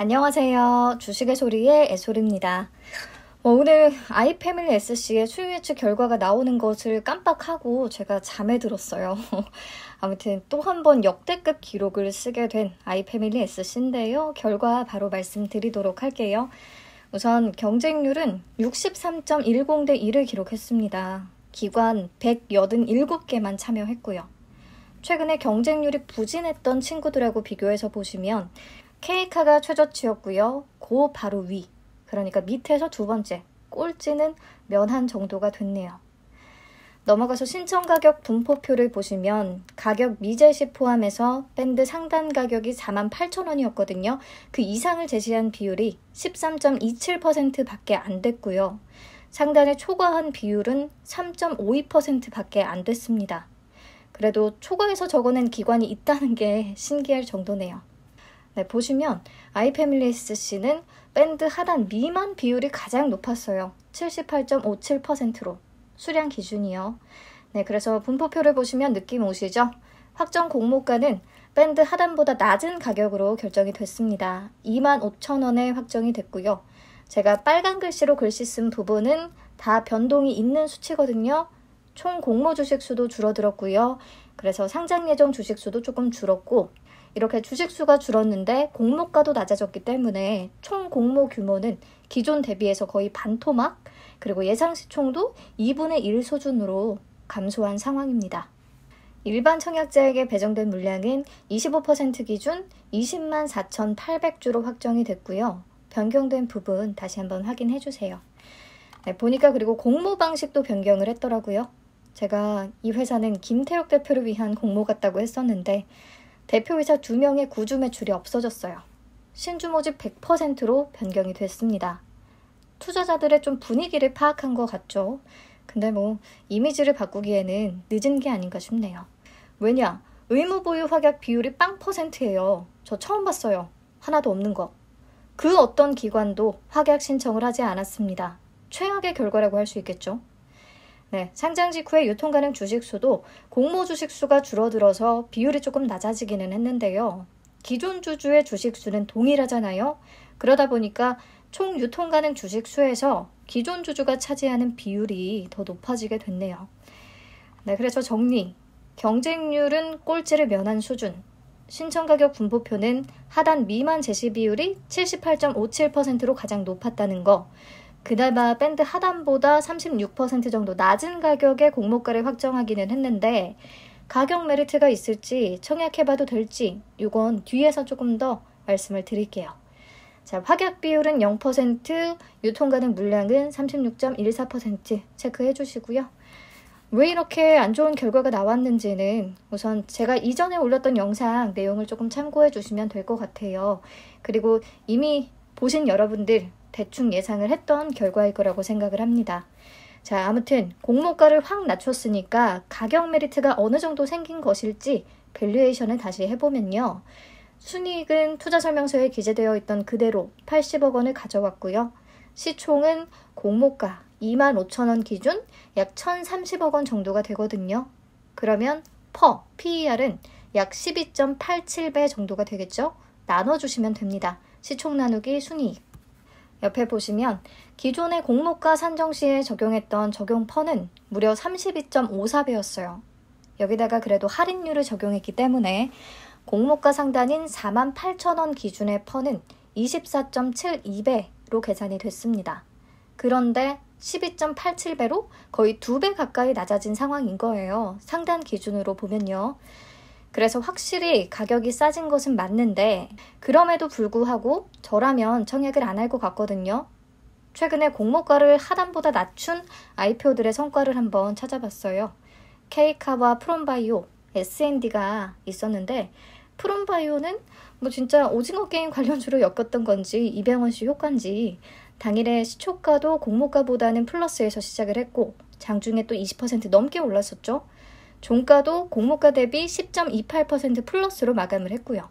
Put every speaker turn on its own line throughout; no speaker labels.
안녕하세요. 주식의 소리의 애소리입니다. 뭐 오늘 아이패밀리 SC의 수요 예측 결과가 나오는 것을 깜빡하고 제가 잠에 들었어요. 아무튼 또 한 번 역대급 기록을 쓰게 된 아이패밀리 SC인데요. 결과 바로 말씀드리도록 할게요. 우선 경쟁률은 63.10 대 1을 기록했습니다. 기관 187개만 참여했고요. 최근에 경쟁률이 부진했던 친구들하고 비교해서 보시면 케이카가 최저치였고요. 고 바로 위, 그러니까 밑에서 두 번째, 꼴찌는 면한 정도가 됐네요. 넘어가서 신청 가격 분포표를 보시면 가격 미제시 포함해서 밴드 상단 가격이 48,000원이었거든요. 그 이상을 제시한 비율이 13.27%밖에 안 됐고요. 상단에 초과한 비율은 3.52%밖에 안 됐습니다. 그래도 초과해서 적어낸 기관이 있다는 게 신기할 정도네요. 네, 보시면 아이패밀리스 씨는 밴드 하단 미만 비율이 가장 높았어요. 78.57%로 수량 기준이요. 네, 그래서 분포표를 보시면 느낌 오시죠? 확정 공모가는 밴드 하단보다 낮은 가격으로 결정이 됐습니다. 25,000원에 확정이 됐고요. 제가 빨간 글씨로 글씨 쓴 부분은 다 변동이 있는 수치거든요. 총 공모 주식 수도 줄어들었고요. 그래서 상장 예정 주식 수도 조금 줄었고 이렇게 주식 수가 줄었는데 공모가도 낮아졌기 때문에 총 공모 규모는 기존 대비해서 거의 반토막 그리고 예상 시총도 2분의 1 수준으로 감소한 상황입니다. 일반 청약자에게 배정된 물량은 25% 기준 20만 4,800주로 확정이 됐고요. 변경된 부분 다시 한번 확인해 주세요. 네, 보니까 그리고 공모 방식도 변경을 했더라고요. 제가 이 회사는 김태욱 대표를 위한 공모 같다고 했었는데 대표이사 두명의 구주 매출이 없어졌어요. 신주 모집 100%로 변경이 됐습니다. 투자자들의 좀 분위기를 파악한 것 같죠. 근데 뭐 이미지를 바꾸기에는 늦은 게 아닌가 싶네요. 왜냐? 의무 보유 확약 비율이 0퍼예요저 처음 봤어요. 하나도 없는 거. 그 어떤 기관도 확약 신청을 하지 않았습니다. 최악의 결과라고 할 수 있겠죠. 네, 상장 직후에 유통 가능 주식수도 공모 주식수가 줄어들어서 비율이 조금 낮아지기는 했는데요. 기존 주주의 주식수는 동일하잖아요. 그러다 보니까 총 유통 가능 주식수에서 기존 주주가 차지하는 비율이 더 높아지게 됐네요. 네, 그래서 정리. 경쟁률은 꼴찌를 면한 수준. 신청 가격 분포표는 하단 미만 제시 비율이 78.57%로 가장 높았다는 거. 그나마 밴드 하단보다 36% 정도 낮은 가격에 공모가를 확정하기는 했는데 가격 메리트가 있을지 청약해봐도 될지 이건 뒤에서 조금 더 말씀을 드릴게요. 자, 확약 비율은 0%, 유통 가능 물량은 36.14% 체크해 주시고요. 왜 이렇게 안 좋은 결과가 나왔는지는 우선 제가 이전에 올렸던 영상 내용을 조금 참고해 주시면 될 것 같아요. 그리고 이미 보신 여러분들 대충 예상을 했던 결과일 거라고 생각을 합니다. 자, 아무튼 공모가를 확 낮췄으니까 가격 메리트가 어느 정도 생긴 것일지 밸류에이션을 다시 해보면요. 순이익은 투자 설명서에 기재되어 있던 그대로 80억 원을 가져왔고요. 시총은 공모가 25,000원 기준 약 1,030억 원 정도가 되거든요. 그러면 퍼 PER은 약 12.87배 정도가 되겠죠? 나눠주시면 됩니다. 시총 나누기 순이익. 옆에 보시면 기존의 공모가 산정 시에 적용했던 적용펀은 무려 32.54배였어요. 여기다가 그래도 할인율을 적용했기 때문에 공모가 상단인 48,000원 기준의 펀은 24.72배로 계산이 됐습니다. 그런데 12.87배로 거의 2배 가까이 낮아진 상황인 거예요. 상단 기준으로 보면요. 그래서 확실히 가격이 싸진 것은 맞는데 그럼에도 불구하고 저라면 청약을 안 할 것 같거든요. 최근에 공모가를 하단보다 낮춘 IPO들의 성과를 한번 찾아봤어요. 케이카와 프롬바이오, S&D가 있었는데 프롬바이오는 뭐 진짜 오징어 게임 관련주로 엮었던 건지 이병헌씨 효과인지 당일에 시초가도 공모가보다는 플러스에서 시작을 했고 장중에 또 20% 넘게 올랐었죠. 종가도 공모가 대비 10.28% 플러스로 마감을 했고요.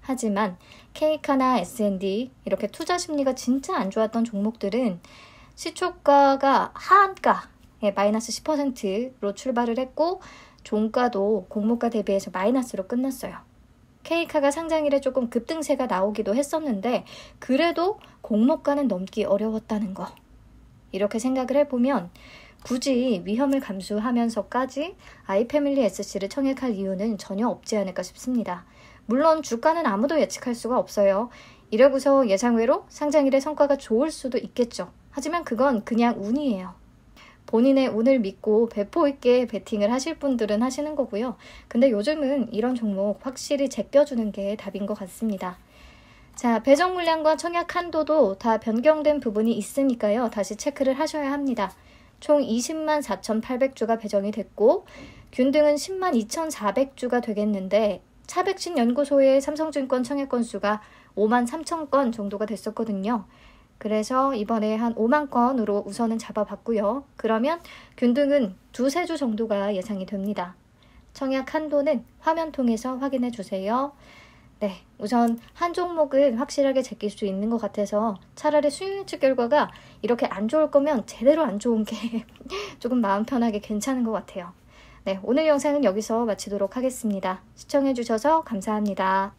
하지만 케이카나 S&D 이렇게 투자 심리가 진짜 안 좋았던 종목들은 시초가가 하한가에 마이너스 10%로 출발을 했고 종가도 공모가 대비해서 마이너스로 끝났어요. 케이카가 상장일에 조금 급등세가 나오기도 했었는데 그래도 공모가는 넘기 어려웠다는 거. 이렇게 생각을 해보면 굳이 위험을 감수하면서까지 아이패밀리 SC를 청약할 이유는 전혀 없지 않을까 싶습니다. 물론 주가는 아무도 예측할 수가 없어요. 이러고서 예상외로 상장일의 성과가 좋을 수도 있겠죠. 하지만 그건 그냥 운이에요. 본인의 운을 믿고 배포 있게 베팅을 하실 분들은 하시는 거고요. 근데 요즘은 이런 종목 확실히 제껴주는 게 답인 것 같습니다. 자, 배정 물량과 청약 한도도 다 변경된 부분이 있으니까요. 다시 체크를 하셔야 합니다. 총 20만 4,800주가 배정이 됐고 균등은 10만 2,400주가 되겠는데 차백신 연구소의 삼성증권 청약 건수가 5만 3천 건 정도가 됐었거든요. 그래서 이번에 한 5만 건으로 우선은 잡아봤고요. 그러면 균등은 두세 주 정도가 예상이 됩니다. 청약 한도는 화면 통해서 확인해 주세요. 네, 우선 한 종목은 확실하게 제낄 수 있는 것 같아서 차라리 수요예측 결과가 이렇게 안 좋을 거면 제대로 안 좋은 게 조금 마음 편하게 괜찮은 것 같아요. 네, 오늘 영상은 여기서 마치도록 하겠습니다. 시청해주셔서 감사합니다.